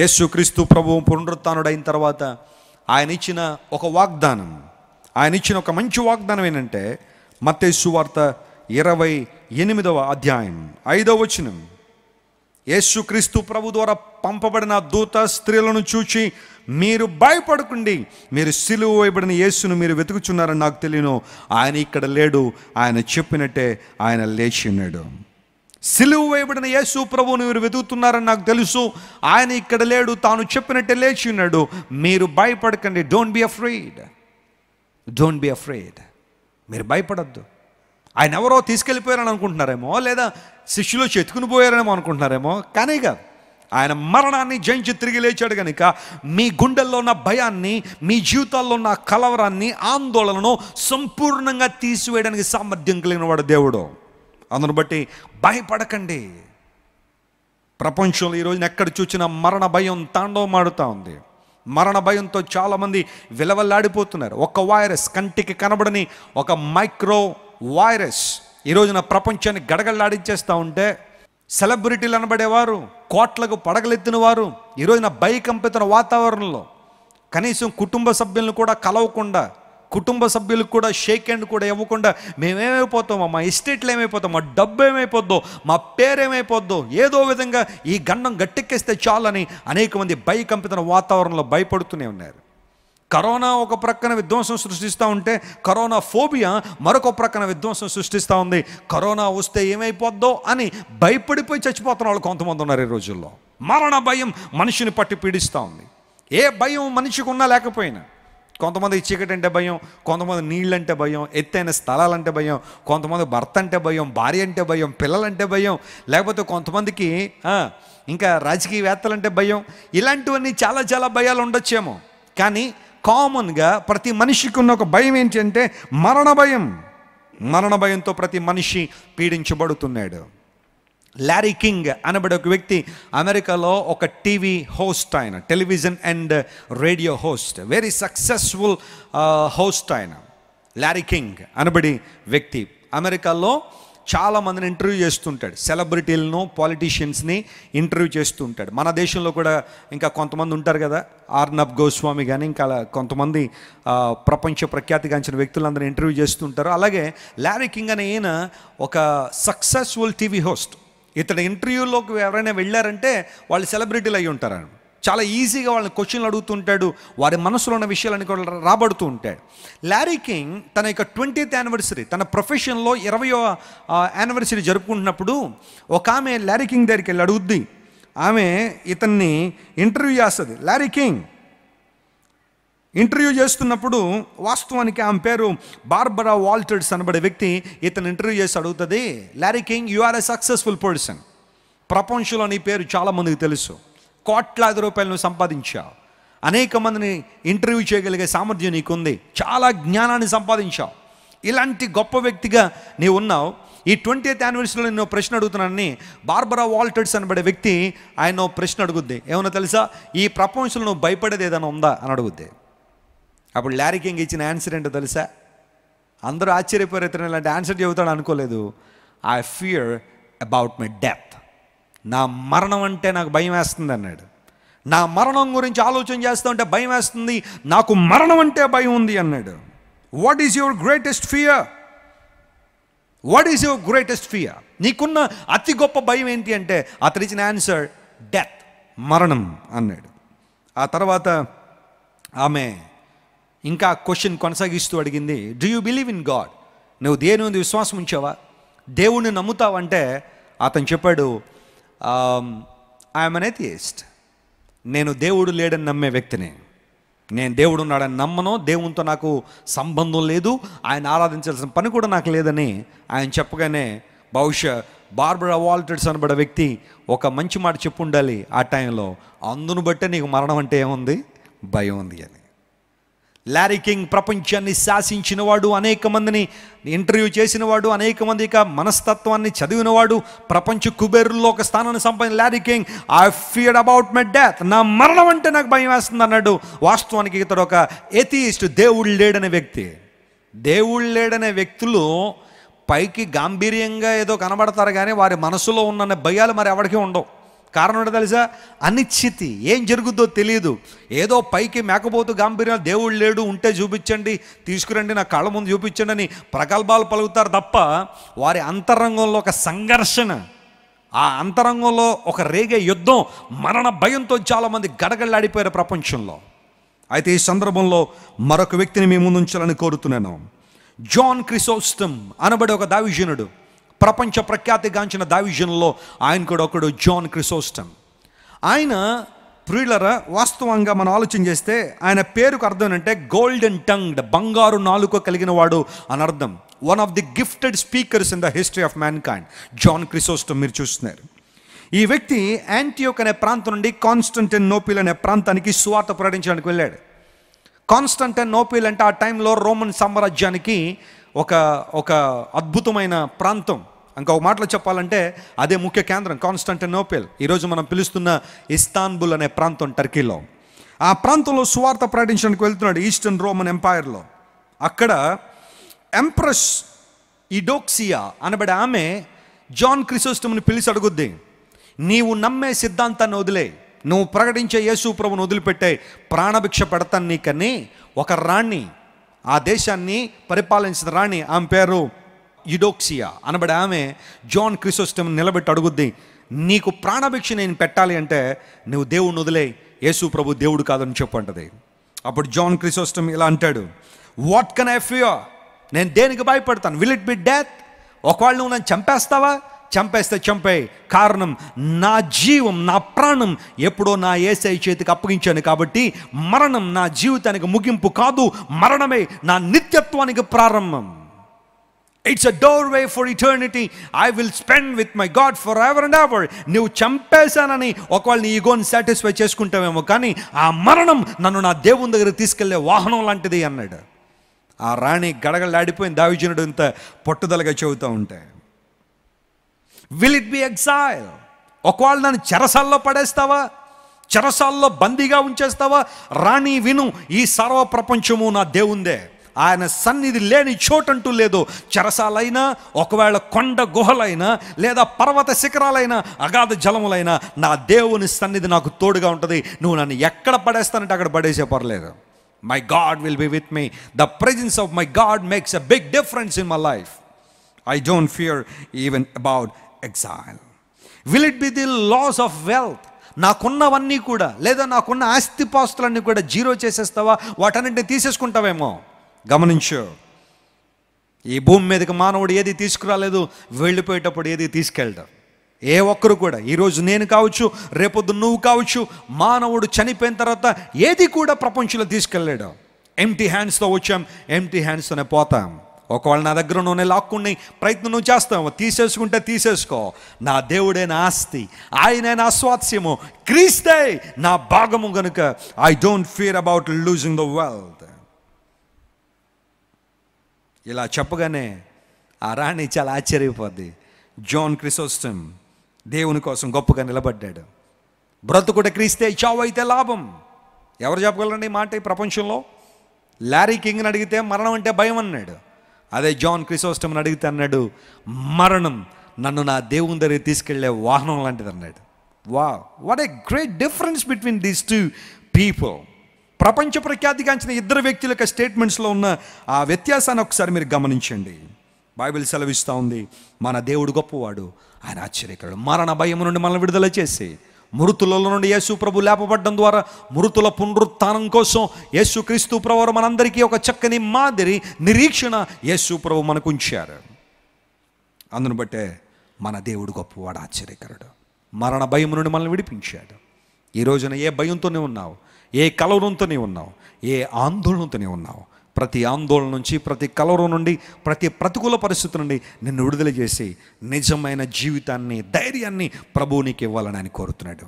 యేసుక్రీస్తు ప్రభువు పునరుత్డైన తర్వాత ఆయన ఇచ్చిన ఒక వాగ్దానం ఆయన ఇచ్చిన ఒక మంచి వాగ్దానం ఏంటంటే మత్తేసు వార్త ఇరవై ఎనిమిదవ అధ్యాయం ఐదవ వచనం యేసుక్రీస్తు ప్రభు ద్వారా పంపబడిన దూత స్త్రీలను చూచి మీరు భయపడకండి మీరు సిలువు వేయబడిన యేసును మీరు వెతుకుచున్నారని నాకు తెలియను ఆయన ఇక్కడ లేడు ఆయన చెప్పినట్టే ఆయన లేచి ఉన్నాడు సిలువు వేయబడిన యేసు ప్రభువుని మీరు వెతుకుతున్నారని నాకు తెలుసు ఆయన ఇక్కడ లేడు తాను చెప్పినట్టే లేచి ఉన్నాడు మీరు భయపడకండి don't be afraid don't be afraid మీరు భయపడద్దు ఆయన ఎవరో తీసుకెళ్ళిపోయారని అనుకుంటున్నారేమో లేదా శిష్యులు చెతుకుని పోయారేమో అనుకుంటున్నారేమో కానీ కాదు ఆయన మరణాన్ని జయించి తిరిగి లేచాడు కనుక మీ గుండెల్లో ఉన్న భయాన్ని మీ జీవితాల్లో ఉన్న కలవరాన్ని ఆందోళనను సంపూర్ణంగా తీసివేయడానికి సామర్థ్యం కలిగిన వాడు దేవుడు అందును బట్టి భయపడకండి ప్రపంచంలో ఈరోజు ఎక్కడ చూసినా మరణ భయం తాండవమాడుతూ ఉంది మరణ భయంతో చాలామంది విలవల్లాడిపోతున్నారు ఒక వైరస్ కంటికి కనబడని ఒక మైక్రో వైరస్ ఈరోజున ప్రపంచాన్ని గడగల్లాడించేస్తూ ఉంటే సెలబ్రిటీలు అనబడేవారు కోట్లకు పడగలెత్తిన వారు ఈరోజున భయకంపితున్న వాతావరణంలో కనీసం కుటుంబ సభ్యులను కూడా కలవకుండా కుటుంబ సభ్యులకు కూడా షేక్ హ్యాండ్ కూడా ఇవ్వకుండా మేమేమైపోతామో మా ఎస్టేట్లు ఏమైపోతాం మా డబ్బు ఏమైపోద్దో మా పేరేమైపోద్దో ఏదో విధంగా ఈ గండం గట్టెక్కేస్తే చాలని అనేక మంది భయకంపితన వాతావరణంలో భయపడుతూనే ఉన్నారు కరోనా ఒక ప్రక్కన విధ్వంసం సృష్టిస్తూ ఉంటే కరోనా ఫోబియా మరొక ప్రక్కన విధ్వంసం సృష్టిస్తూ ఉంది కరోనా వస్తే ఏమైపోద్దో అని భయపడిపోయి చచ్చిపోతున్న వాళ్ళు కొంతమంది ఉన్నారు ఈ రోజుల్లో మరణ భయం మనిషిని పట్టి పీడిస్తూ ఉంది ఏ భయం మనిషికి ఉన్నా లేకపోయినా కొంతమంది చీకటి అంటే భయం కొంతమంది నీళ్ళంటే భయం ఎత్తైన స్థలాలంటే భయం కొంతమంది భర్త అంటే భయం భార్య అంటే భయం పిల్లలంటే భయం లేకపోతే కొంతమందికి ఇంకా రాజకీయవేత్తలంటే భయం ఇలాంటివన్నీ చాలా చాలా భయాలు ఉండొచ్చేమో కానీ కామన్గా ప్రతి మనిషికి ఉన్న ఒక భయం ఏంటంటే మరణ భయం మరణ భయంతో ప్రతి మనిషి పీడించబడుతున్నాడు లారీ కింగ్ అనబడే ఒక వ్యక్తి అమెరికాలో ఒక టీవీ హోస్ట్ ఆయన television and radio host very successful host ఆయన లారీ కింగ్ అనబడి వ్యక్తి అమెరికాలో చాలామందిని ఇంటర్వ్యూ చేస్తుంటాడు సెలబ్రిటీలను పాలిటీషియన్స్ని ఇంటర్వ్యూ చేస్తుంటాడు మన దేశంలో కూడా ఇంకా కొంతమంది ఉంటారు కదా ఆర్నబ్ గోస్వామి కానీ ఇంకా కొంతమంది ప్రపంచ ప్రఖ్యాతిగాంచిన వ్యక్తులందరూ ఇంటర్వ్యూ చేస్తుంటారు అలాగే లారీ కింగ్ అనే ఈయన ఒక సక్సెస్ఫుల్ టీవీ హోస్ట్ ఇతని ఇంటర్వ్యూలోకి ఎవరైనా వెళ్ళారంటే వాళ్ళు సెలబ్రిటీలు అయి ఉంటారు చాలా ఈజీగా వాళ్ళని క్వశ్చన్లు అడుగుతుంటాడు వారి మనసులో ఉన్న విషయాలని కూడా రాబడుతూ ఉంటాడు లారీ కింగ్ తన యొక్క ట్వంటీత్ యానివర్సరీ తన ప్రొఫెషన్లో ఇరవయో యానివర్సరీ జరుపుకుంటున్నప్పుడు ఒక ఆమె లారీ కింగ్ దగ్గరికి వెళ్ళి అడుగుద్ది ఆమె ఇతన్ని ఇంటర్వ్యూ చేస్తుంది లారీ కింగ్ ఇంటర్వ్యూ చేస్తున్నప్పుడు వాస్తవానికి ఆమె పేరు బార్బరా వాల్టర్స్ అనబడే వ్యక్తి ఇతను ఇంటర్వ్యూ చేసి అడుగుతుంది Larry King you are a successful person ప్రపంచంలో నీ పేరు చాలామందికి తెలుసు కోట్లాది రూపాయలను సంపాదించావు అనేక మందిని ఇంటర్వ్యూ చేయగలిగే సామర్థ్యం నీకుంది చాలా జ్ఞానాన్ని సంపాదించావు ఇలాంటి గొప్ప వ్యక్తిగా నీవు ఉన్నావు ఈ ట్వంటీ ఎయిత్ యానివర్సరీలో నేను ప్రశ్న అడుగుతున్నానని బార్బరా వాల్టర్స్ అనబడే వ్యక్తి ఆయన ప్రశ్న అడుగుద్ది ఏమన్నా తెలుసా ఈ ప్రపంచంలో నువ్వు భయపడేది ఏదైనా ఉందా అని అడుగుద్ది అప్పుడు ల్యారీ కింగ్ ఇచ్చిన ఆన్సర్ ఏంటో తెలుసా అందరూ ఆశ్చర్యపోయారు ఇతను ఇలాంటి ఆన్సర్ చెబుతాడు అనుకోలేదు I fear about my death నా మరణం అంటే నాకు భయం వేస్తుంది అన్నాడు నా మరణం గురించి ఆలోచన చేస్తూ ఉంటే భయం వేస్తుంది నాకు మరణం అంటే భయం ఉంది అన్నాడు what is your greatest fear what is your greatest fear నీకున్న అతి గొప్ప భయం ఏంటి అంటే అతను ఇచ్చిన ఆన్సర్ డెత్ మరణం అన్నాడు ఆ తర్వాత ఆమె ఇంకా క్వశ్చన్ కొనసాగిస్తూ అడిగింది do you believe in God నువ్వు దేని ఉంది విశ్వాసం ఉంచావా దేవుణ్ణి నమ్ముతావంటే అతను చెప్పాడు ఐఎమ్ ఎథియస్ట్ నేను దేవుడు లేడని నమ్మే వ్యక్తిని నేను దేవుడు ఉన్నాడని నమ్మను దేవునితో నాకు సంబంధం లేదు ఆయన ఆరాధించాల్సిన పని కూడా నాకు లేదని ఆయన చెప్పగానే బహుశా బార్బర్ అవాల్టెడ్స్ అనబడే వ్యక్తి ఒక మంచి మాట చెప్పు ఉండాలి ఆ టైంలో అందును బట్టే నీకు మరణం అంటే ఏముంది భయం ఉంది అని లారీ కింగ్ ప్రపంచాన్ని శాసించినవాడు అనేక మందిని ఇంటర్వ్యూ చేసినవాడు అనేక మంది ఇక మనస్తత్వాన్ని చదివినవాడు ప్రపంచ కుబేరుల్లో ఒక స్థానాన్ని సంపాదించిన Larry King I fear about my death నా మరణం అంటే నాకు భయం వేస్తుంది అన్నాడు వాస్తవానికి ఇతడు ఒక ఎథియిస్ట్ దేవుడు లేడనే వ్యక్తి దేవుడు లేడనే వ్యక్తులు పైకి గాంభీర్యంగా ఏదో కనబడతారు కానీ వారి మనసులో ఉన్న భయాలు మరి ఎవరికీ ఉండవు కారణం ఏంటో తెలుసా అనిశ్చితి ఏం జరుగుద్దో తెలియదు ఏదో పైకి మేకపోతూ గాంభీర్యం దేవుడు లేడు ఉంటే చూపించండి తీసుకురండి నా కళ్ళ ముందు చూపించండి అని ప్రగల్భాలు పలుకుతారు తప్ప వారి అంతరంగంలో ఒక సంఘర్షణ ఆ అంతరంగంలో ఒక రేగే యుద్ధం మరణ భయంతో చాలామంది గడగళ్ళాడిపోయారు ప్రపంచంలో అయితే ఈ సందర్భంలో మరొక వ్యక్తిని మేము ఉంచాలని కోరుతున్నాను జాన్ క్రిసోస్టమ్ అనబడే ఒక దావిజనుడు ప్రపంచ ప్రఖ్యాతిగాంచిన దావిజన్లో ఆయన కూడా ఒకడు జాన్ క్రిసోస్టమ్ ఆయన ప్రియులర వాస్తవంగా మనం ఆలోచన చేస్తే ఆయన పేరుకు అర్థం ఏంటంటే గోల్డెన్ టంగ్డ్ బంగారు నాలుక కలిగిన వాడు అని అర్థం one of the gifted speakers in the history of mankind John Chrysostom మీరు చూస్తున్నారు ఈ వ్యక్తి యాంటీయోక్ అనే ప్రాంతం నుండి కాన్స్టంటైన్ నోపిల్ అనే ప్రాంతానికి సువార్త ప్రకటించడానికి వెళ్ళాడు కాన్స్టంటైన్ నోపిల్ అంటే ఆ టైంలో రోమన్ సామ్రాజ్యానికి ఒక ఒక అద్భుతమైన ప్రాంతం ఇంకొక మాటలో చెప్పాలంటే అదే ముఖ్య కేంద్రం కాన్స్టంటైనోపెల్ ఈరోజు మనం పిలుస్తున్న ఇస్తాన్బుల్ అనే ప్రాంతం టర్కీలో ఆ ప్రాంతంలో సువార్త ప్రకటించడానికి వెళ్తున్నాడు ఈస్టర్న్ రోమన్ ఎంపైర్లో అక్కడ ఎంప్రెస్ ఇడోక్సియా అనబడే ఆమె జాన్ క్రిసోస్టమ్ని పిలిచి అడుగుద్ది నీవు నమ్మే సిద్ధాంతాన్ని వదిలే నువ్వు ప్రకటించే యేసు ప్రభుని వదిలిపెట్టే ప్రాణభిక్ష పెడతాను నీకని ఒక రాణి ఆ దేశాన్ని పరిపాలించిన రాణి ఆమె పేరు యుడోక్సియా అనబడే ఆమె జాన్ క్రిసోస్టమ్ నిలబెట్టి అడుగుద్ది నీకు ప్రాణభిక్ష నేను పెట్టాలి అంటే నువ్వు దేవుడిని వదిలే యేసు ప్రభు దేవుడు కాదని చెప్పు అంటది అప్పుడు జాన్ క్రిసోస్టమ్ ఇలా అంటాడు వాట్ కెన్ ఐ ఫియర్ నేను దేనికి భయపడతాను విల్ ఇట్ బి డెత్ ఒకవేళ నువ్వు నన్ను చంపేస్తావా చంపేస్తే చంపే కారణం నా జీవం నా ప్రాణం ఎప్పుడో నా ఏసై చేతికి అప్పగించాను కాబట్టి మరణం నా జీవితానికి ముగింపు కాదు మరణమే నా నిత్యత్వానికి ప్రారంభం it's a doorway for eternity I will spend with my God forever and ever నువ్వు చంపేశానని ఒకవేళ నీ ఈగోని సాటిస్ఫై చేసుకుంటావేమో కానీ ఆ మరణం నన్ను నా దేవుని దగ్గర తీసుకెళ్లే వాహనం లాంటిది అన్నాడు ఆ రాణి ఆడిపోయిన దావిజనుడు ఇంత పట్టుదలగా చెబుతూ ఉంటే విల్ ఇట్ బి ఎగ్జాయ్ ఒకవేళ నన్ను చెరసల్లో పడేస్తావా చెరసాల్లో బందీగా ఉంచేస్తావా రాణి విను ఈ సర్వ ప్రపంచము నా దేవుందే ఆయన సన్నిధి లేని చోటంటూ లేదు చెరసాలైనా ఒకవేళ కొండ గుహలైనా లేదా పర్వత శిఖరాలైనా అగాధ జలములైనా నా దేవుని సన్నిధి నాకు తోడుగా ఉంటుంది నువ్వు నన్ను ఎక్కడ పడేస్తానంటే అక్కడ పడేసే పర్లేదు my God will be with me the presence of my God makes a big difference in my life I don't fear even about exile will it be the loss of wealth నాకున్నవన్నీ కూడా లేదా నాకున్న ఆస్తిపాస్తులన్నీ కూడా zero చేసేస్తావా వాటన్నింటినీ తీసేసుకుంటావేమో గమనించు ఈ భూమి మీదకి మానవుడు ఏది తీసుకురాలేదు వెళ్ళిపోయేటప్పుడు ఏది తీసుకెళ్ళడం ఏ ఒక్కరు కూడా ఈరోజు నేను కావచ్చు రేపొద్దు నువ్వు కావచ్చు మానవుడు చనిపోయిన తర్వాత ఏది కూడా ప్రపంచంలో తీసుకెళ్ళాడు ఎంటీ హ్యాండ్స్తో వచ్చాం ఎంటీ హ్యాండ్స్తోనే పోతాం ఒకవేళ నా దగ్గర నూనె లాక్కుని ప్రయత్నం నువ్వు చేస్తావు తీసేసుకుంటే తీసేసుకో నా దేవుడే నా ఆస్తి ఆయనే నా స్వాత్స్యము క్రీస్తే నా భాగము కనుక I don't fear about losing the wealth ఇలా చెప్పగానే ఆ రాణి చాలా ఆశ్చర్యపోద్ది జాన్ క్రిసోస్టమ్ దేవుని కోసం గొప్పగా నిలబడ్డాడు బ్రతుకుట క్రీస్తే చావు అయితే లాభం ఎవరు చెప్పగలరండి మాట ఈ ప్రపంచంలో లారీ కింగ్ని అడిగితే మరణం అంటే భయం అన్నాడు అదే జాన్ క్రిసోస్టమ్ని అడిగితే అన్నాడు మరణం నన్ను నా దేవుని దగ్గర తీసుకెళ్లే వాహనం లాంటిది అన్నాడు వా what a great difference between these two people ప్రపంచ ప్రఖ్యాతిగాంచిన ఇద్దరు వ్యక్తుల యొక్క స్టేట్మెంట్స్లో ఉన్న ఆ వ్యత్యాసాన్ని ఒకసారి మీరు గమనించండి బైబిల్ సెలవిస్తూ ఉంది మన దేవుడు గొప్పవాడు ఆయన ఆశ్చర్యకరుడు మరణ భయం నుండి మనల్ని విడుదల చేసి మృతులలో నుండి యేసు ప్రభు లేపబడ్డం ద్వారా మృతుల పునరుత్నం కోసం యేసు క్రీస్తు ప్రభు మనందరికీ ఒక చక్కని మాదిరి నిరీక్షణ యేసు ప్రభు మనకు ఉంచారు అందును బట్టే మన దేవుడు గొప్పవాడు ఆశ్చర్యకరుడు మరణ భయం నుండి మనల్ని విడిపించాడు ఈ రోజున ఏ భయంతోనే ఉన్నావు ఏ కలవరంతోనే ఉన్నావు ఏ ఆందోళనతోనే ఉన్నావు ప్రతి ఆందోళన నుంచి ప్రతి కలవరం నుండి ప్రతి ప్రతికూల పరిస్థితి నుండి నిన్ను విడుదల చేసి నిజమైన జీవితాన్ని ధైర్యాన్ని ప్రభువునికి ఇవ్వాలని ఆయన కోరుతున్నాడు